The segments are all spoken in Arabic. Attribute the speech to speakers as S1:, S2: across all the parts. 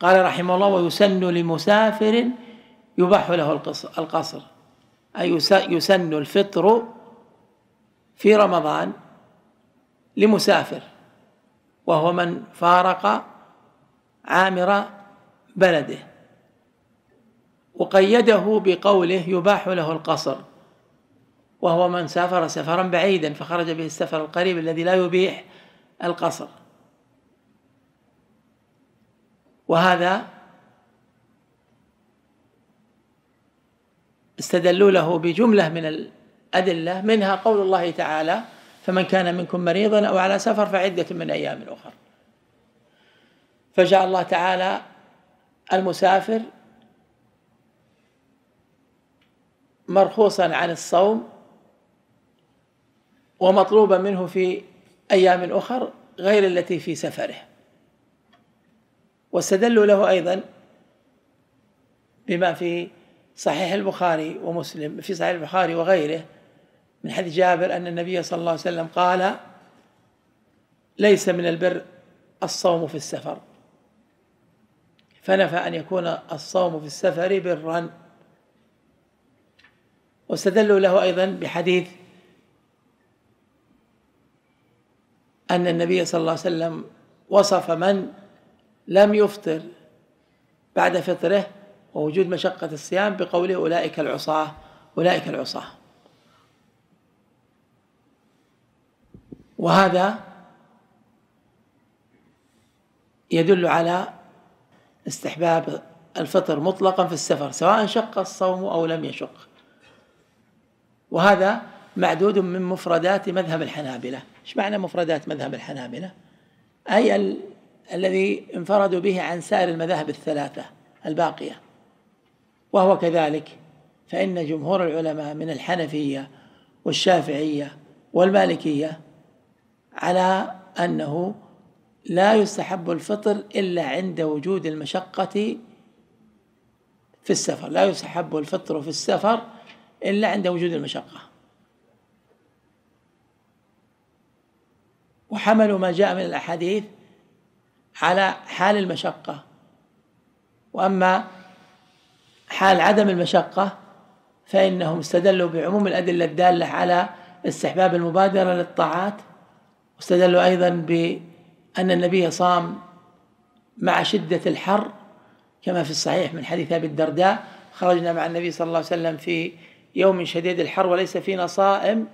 S1: قال رحمه الله ويسن لمسافر يباح له القصر أي يسن الفطر في رمضان لمسافر وهو من فارق عامر بلده وقيده بقوله يباح له القصر وهو من سافر سفرا بعيدا فخرج به السفر القريب الذي لا يبيح القصر وهذا استدلوا له بجملة من الأدلة منها قول الله تعالى فمن كان منكم مريضا أو على سفر فعدة من أيام أخر فجاء الله تعالى المسافر مرخوصا عن الصوم ومطلوبا منه في أيام أخر غير التي في سفره واستدلوا له أيضا بما في صحيح البخاري ومسلم في صحيح البخاري وغيره من حديث جابر أن النبي صلى الله عليه وسلم قال ليس من البر الصوم في السفر فنفى أن يكون الصوم في السفر برا واستدلوا له أيضا بحديث أن النبي صلى الله عليه وسلم وصف من لم يفطر بعد فطره ووجود مشقة الصيام بقوله أولئك العصاة أولئك العصاة وهذا يدل على استحباب الفطر مطلقا في السفر سواء شق الصوم أو لم يشق وهذا معدود من مفردات مذهب الحنابلة ايش معنى مفردات مذهب الحنابلة أي الذي انفردوا به عن سائر المذاهب الثلاثة الباقية وهو كذلك فإن جمهور العلماء من الحنفية والشافعية والمالكية على أنه لا يستحب الفطر إلا عند وجود المشقة في السفر لا يستحب الفطر في السفر إلا عند وجود المشقة وحملوا ما جاء من الأحاديث على حال المشقة وأما حال عدم المشقة فإنهم استدلوا بعموم الأدلة الدالة على استحباب المبادرة للطاعات واستدلوا أيضا بأن النبي صام مع شدة الحر كما في الصحيح من حديث أبي الدرداء خرجنا مع النبي صلى الله عليه وسلم في يوم شديد الحر وليس فينا صائم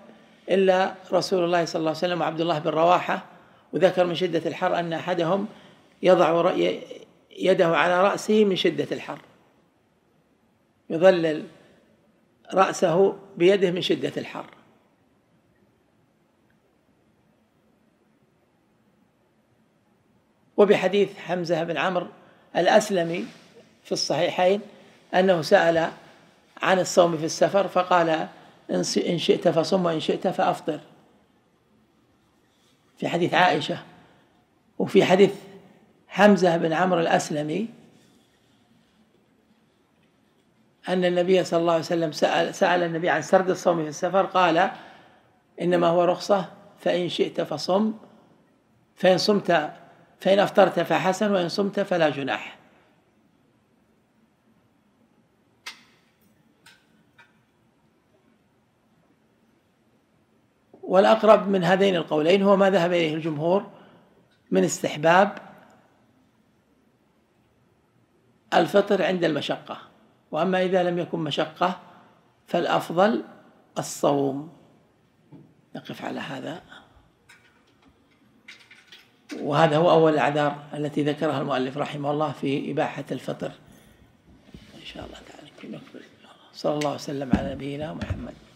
S1: إلا رسول الله صلى الله عليه وسلم وعبد الله بن رواحة وذكر من شدة الحر أن أحدهم يضع يده على رأسه من شدة الحر يظلل رأسه بيده من شدة الحر وبحديث حمزة بن عمرو الأسلمي في الصحيحين أنه سأل عن الصوم في السفر فقال إن شئت فصم وإن شئت فأفطر في حديث عائشة وفي حديث حمزة بن عمرو الأسلمي أن النبي صلى الله عليه وسلم سأل, سأل النبي عن سرد الصوم في السفر قال إنما هو رخصة فإن شئت فصم فإن صمت فإن أفطرت فحسن وإن صمت فلا جناح والأقرب من هذين القولين هو ما ذهب إليه الجمهور من استحباب الفطر عند المشقة وأما إذا لم يكن مشقة فالأفضل الصوم نقف على هذا وهذا هو أول الأعذار التي ذكرها المؤلف رحمه الله في إباحة الفطر إن شاء الله تعالى صلى الله وسلم على نبينا محمد